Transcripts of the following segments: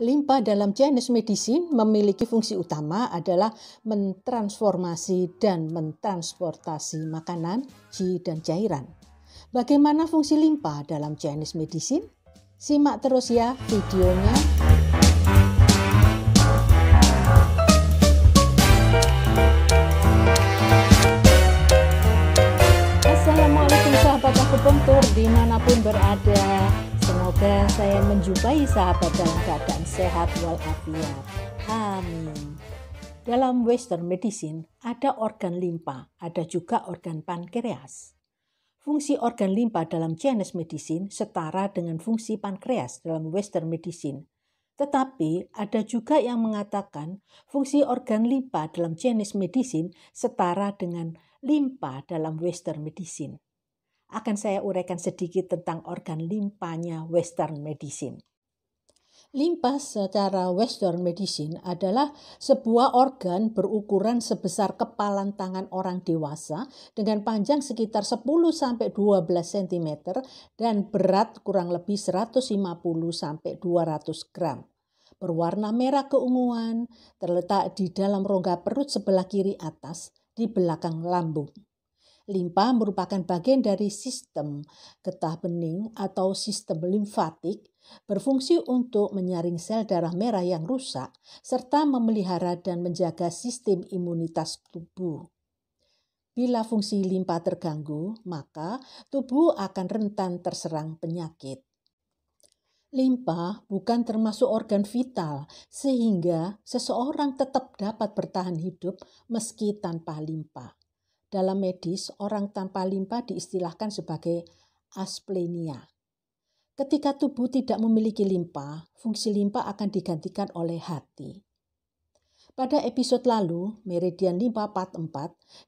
Limpa dalam Chinese medicine memiliki fungsi utama adalah mentransformasi dan mentransportasi makanan, qi, dan cairan. Bagaimana fungsi limpa dalam Chinese medicine? Simak terus ya videonya. Assalamualaikum sahabat akupunktur dimanapun berada Semoga saya menjumpai sahabat dalam keadaan sehat walafiat. Amin. Dalam Western medicine, ada organ limpa, ada juga organ pankreas. Fungsi organ limpa dalam Chinese medicine setara dengan fungsi pankreas dalam Western medicine. Tetapi ada juga yang mengatakan fungsi organ limpa dalam Chinese medicine setara dengan limpa dalam Western medicine akan saya uraikan sedikit tentang organ limpanya Western Medicine. Limpa secara Western Medicine adalah sebuah organ berukuran sebesar kepalan tangan orang dewasa dengan panjang sekitar 10-12 cm dan berat kurang lebih 150-200 gram. Berwarna merah keunguan, terletak di dalam rongga perut sebelah kiri atas di belakang lambung. Limpa merupakan bagian dari sistem getah bening atau sistem limfatik berfungsi untuk menyaring sel darah merah yang rusak serta memelihara dan menjaga sistem imunitas tubuh. Bila fungsi limpa terganggu, maka tubuh akan rentan terserang penyakit. Limpa bukan termasuk organ vital, sehingga seseorang tetap dapat bertahan hidup meski tanpa limpa. Dalam medis, orang tanpa limpa diistilahkan sebagai asplenia. Ketika tubuh tidak memiliki limpa, fungsi limpa akan digantikan oleh hati. Pada episode lalu, Meridian Limpa Part 4,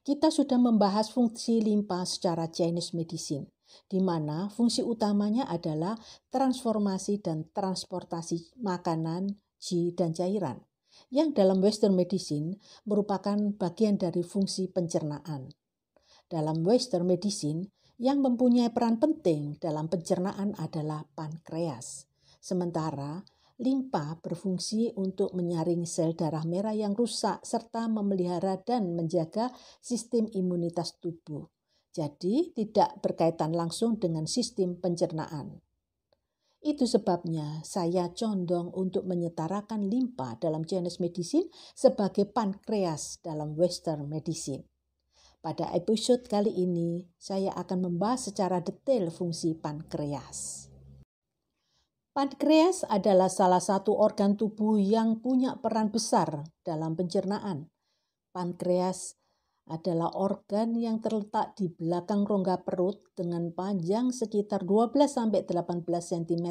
kita sudah membahas fungsi limpa secara Chinese Medicine, di mana fungsi utamanya adalah transformasi dan transportasi makanan, ji, dan cairan yang dalam Western medicine merupakan bagian dari fungsi pencernaan. Dalam Western medicine, yang mempunyai peran penting dalam pencernaan adalah pankreas. Sementara limpa berfungsi untuk menyaring sel darah merah yang rusak serta memelihara dan menjaga sistem imunitas tubuh. Jadi tidak berkaitan langsung dengan sistem pencernaan. Itu sebabnya saya condong untuk menyetarakan limpa dalam Chinese medicine sebagai pankreas dalam Western medicine. Pada episode kali ini, saya akan membahas secara detail fungsi pankreas. Pankreas adalah salah satu organ tubuh yang punya peran besar dalam pencernaan. Pankreas adalah organ yang terletak di belakang rongga perut dengan panjang sekitar 12-18 cm.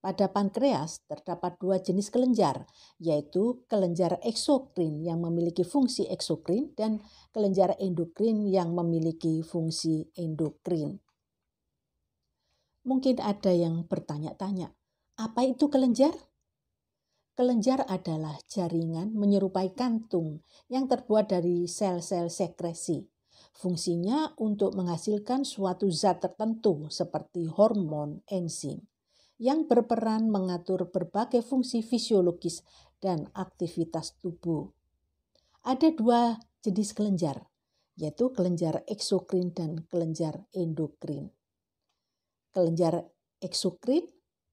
Pada pankreas terdapat dua jenis kelenjar, yaitu kelenjar eksokrin yang memiliki fungsi eksokrin dan kelenjar endokrin yang memiliki fungsi endokrin. Mungkin ada yang bertanya-tanya, apa itu kelenjar? Kelenjar adalah jaringan menyerupai kantung yang terbuat dari sel-sel sekresi. Fungsinya untuk menghasilkan suatu zat tertentu seperti hormon, enzim, yang berperan mengatur berbagai fungsi fisiologis dan aktivitas tubuh. Ada dua jenis kelenjar, yaitu kelenjar eksokrin dan kelenjar endokrin. Kelenjar eksokrin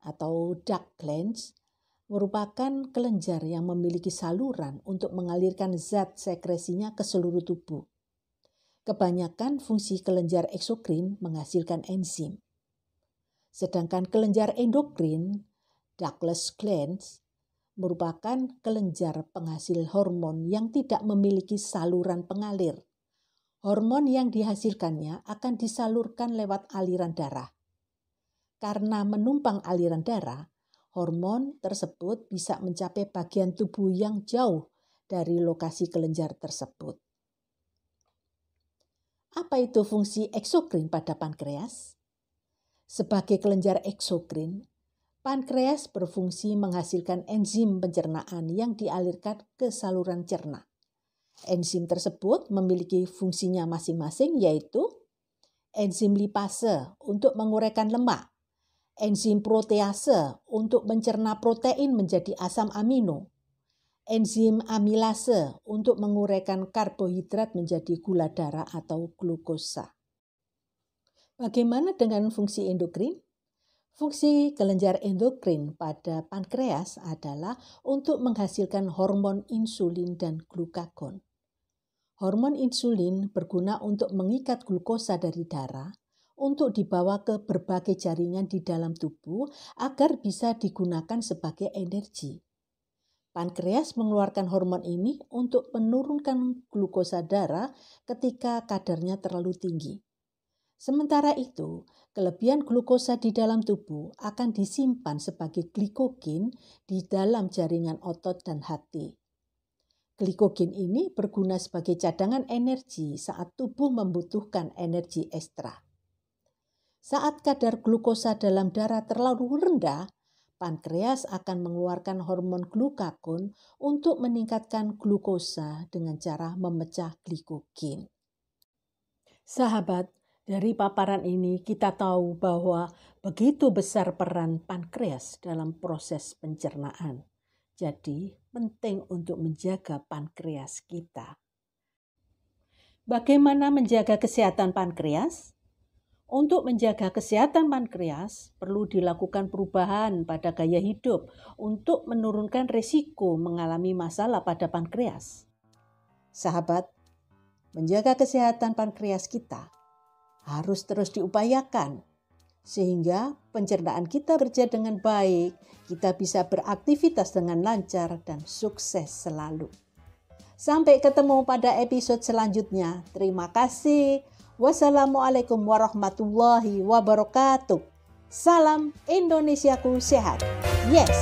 atau duct glands merupakan kelenjar yang memiliki saluran untuk mengalirkan zat sekresinya ke seluruh tubuh. Kebanyakan fungsi kelenjar eksokrin menghasilkan enzim. Sedangkan kelenjar endokrin, Douglas glands, merupakan kelenjar penghasil hormon yang tidak memiliki saluran pengalir. Hormon yang dihasilkannya akan disalurkan lewat aliran darah. Karena menumpang aliran darah, Hormon tersebut bisa mencapai bagian tubuh yang jauh dari lokasi kelenjar tersebut. Apa itu fungsi eksokrin pada pankreas? Sebagai kelenjar eksokrin, pankreas berfungsi menghasilkan enzim pencernaan yang dialirkan ke saluran cerna. Enzim tersebut memiliki fungsinya masing-masing yaitu enzim lipase untuk menguraikan lemak Enzim protease untuk mencerna protein menjadi asam amino. Enzim amilase untuk menguraikan karbohidrat menjadi gula darah atau glukosa. Bagaimana dengan fungsi endokrin? Fungsi kelenjar endokrin pada pankreas adalah untuk menghasilkan hormon insulin dan glukagon. Hormon insulin berguna untuk mengikat glukosa dari darah untuk dibawa ke berbagai jaringan di dalam tubuh agar bisa digunakan sebagai energi. Pankreas mengeluarkan hormon ini untuk menurunkan glukosa darah ketika kadarnya terlalu tinggi. Sementara itu, kelebihan glukosa di dalam tubuh akan disimpan sebagai glikogen di dalam jaringan otot dan hati. Glikogen ini berguna sebagai cadangan energi saat tubuh membutuhkan energi ekstra. Saat kadar glukosa dalam darah terlalu rendah, pankreas akan mengeluarkan hormon glukagon untuk meningkatkan glukosa dengan cara memecah glikogen. Sahabat, dari paparan ini kita tahu bahwa begitu besar peran pankreas dalam proses pencernaan. Jadi, penting untuk menjaga pankreas kita. Bagaimana menjaga kesehatan pankreas? Untuk menjaga kesehatan pankreas, perlu dilakukan perubahan pada gaya hidup untuk menurunkan risiko mengalami masalah pada pankreas. Sahabat, menjaga kesehatan pankreas kita harus terus diupayakan sehingga pencernaan kita kerja dengan baik, kita bisa beraktivitas dengan lancar dan sukses selalu. Sampai ketemu pada episode selanjutnya. Terima kasih. Wassalamualaikum warahmatullahi wabarakatuh. Salam Indonesiaku sehat. Yes.